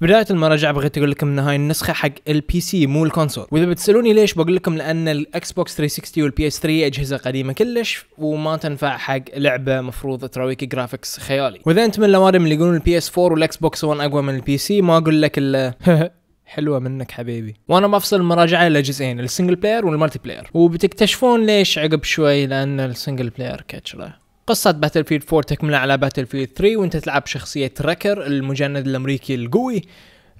في بدايه المراجعه بغيت اقول لكم ان هاي النسخه حق البي سي مو الكونسول واذا بتسالوني ليش بقول لكم لان الاكس بوكس 360 والبي اس 3 اجهزه قديمه كلش وما تنفع حق لعبه مفروض تراويك جرافيكس خيالي واذا انت من الاوادم اللي يقولون البي اس 4 والاكس بوكس 1 اقوى من البي سي ما اقول لك الا حلوه منك حبيبي وانا بفصل المراجعه الى جزئين السنجل بلاير والمالتي بلاير وبتكتشفون ليش عقب شوي لان السنجل بلاير كاتشره قصة باتل فيلد 4 تكملة على باتل فيلد 3 وانت تلعب شخصية ركر المجند الامريكي القوي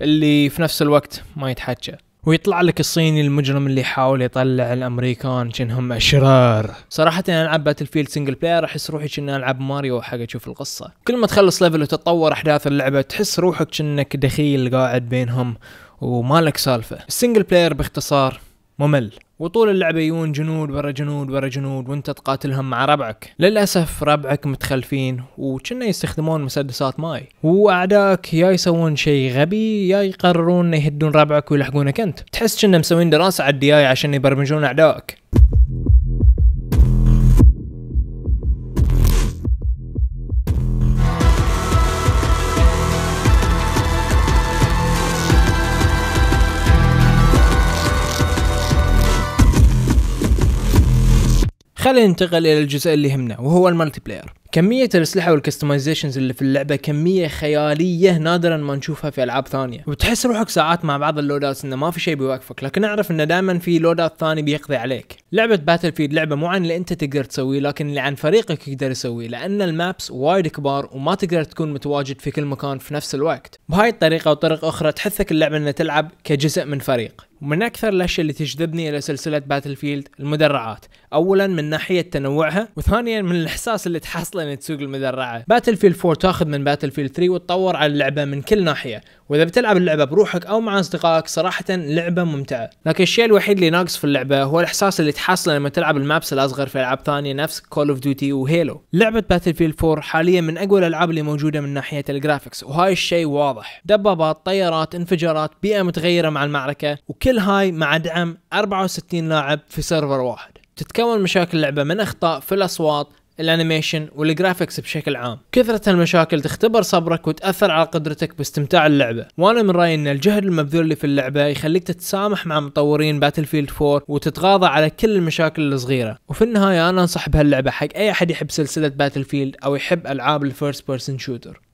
اللي في نفس الوقت ما يتحجى ويطلع لك الصيني المجرم اللي يحاول يطلع الامريكان كأنهم اشرار صراحه انا العب باتل فيلد سنجل بلاير احس روحي كنا العب ماريو حق اشوف القصه كل ما تخلص ليفل وتتطور احداث اللعبه تحس روحك كأنك دخيل قاعد بينهم ومالك سالفه السنجل بلاير باختصار ممل وطول اللعبة يجون جنود ورا جنود ورا جنود وانت تقاتلهم مع ربعك للأسف ربعك متخلفين وكنا يستخدمون مسدسات ماي وأعدائك يا يسوون شيء غبي يا يقررون يهدون ربعك ويلحقونك انت تحس كنا مسوين دراسة على الدياي عشان يبرمجون أعدائك خلينا ننتقل الى الجزء اللي يهمنا وهو المالتي بلاير كمية الأسلحة والكستمايزيشنز اللي في اللعبة كمية خيالية نادرا ما نشوفها في ألعاب ثانية، وتحس روحك ساعات مع بعض اللودات إنه ما في شيء بيوقفك، لكن أعرف إنه دائما في لودات ثاني بيقضي عليك. لعبة باتل فيلد لعبة مو عن اللي أنت تقدر تسويه، لكن اللي عن فريقك يقدر يسويه، لأن المابس وايد كبار وما تقدر تكون متواجد في كل مكان في نفس الوقت. بهاي الطريقة وطرق أخرى تحثك اللعبة إنها تلعب كجزء من فريق. ومن أكثر الأشياء اللي تجذبني إلى سلسلة باتل فيلد المدرعات، أولا من ناحية تنوعها، وثانيا من الإحساس اللي تحصله إن تسوق المدرعة. باتل فيلد 4 تاخذ من باتل فيلد 3 وتطور على اللعبة من كل ناحية، وإذا بتلعب اللعبة بروحك أو مع أصدقائك صراحة لعبة ممتعة، لكن الشيء الوحيد اللي ناقص في اللعبة هو الإحساس اللي تحصله لما تلعب المابس الأصغر في ألعاب ثانية نفس كول أوف ديوتي وهيلو. لعبة باتل فيلد 4 حاليا من أقوى الألعاب اللي موجودة من ناحية الجرافكس، وهاي الشيء واضح. دبابات، طيارات، انفجارات، بيئة متغيرة مع المعركة، وكل كل هاي مع دعم 64 لاعب في سيرفر واحد تتكون مشاكل اللعبة من اخطاء في الاصوات الانيميشن والجرافيكس بشكل عام كثرة المشاكل تختبر صبرك وتأثر على قدرتك باستمتاع اللعبة وانا من رأيي ان الجهد المبذول اللي في اللعبة يخليك تتسامح مع مطورين باتل فيلد 4 وتتغاضى على كل المشاكل الصغيرة وفي النهاية انا انصح بهاللعبة حق اي احد يحب سلسلة باتل فيلد او يحب العاب الفيرست بيرسون شوتر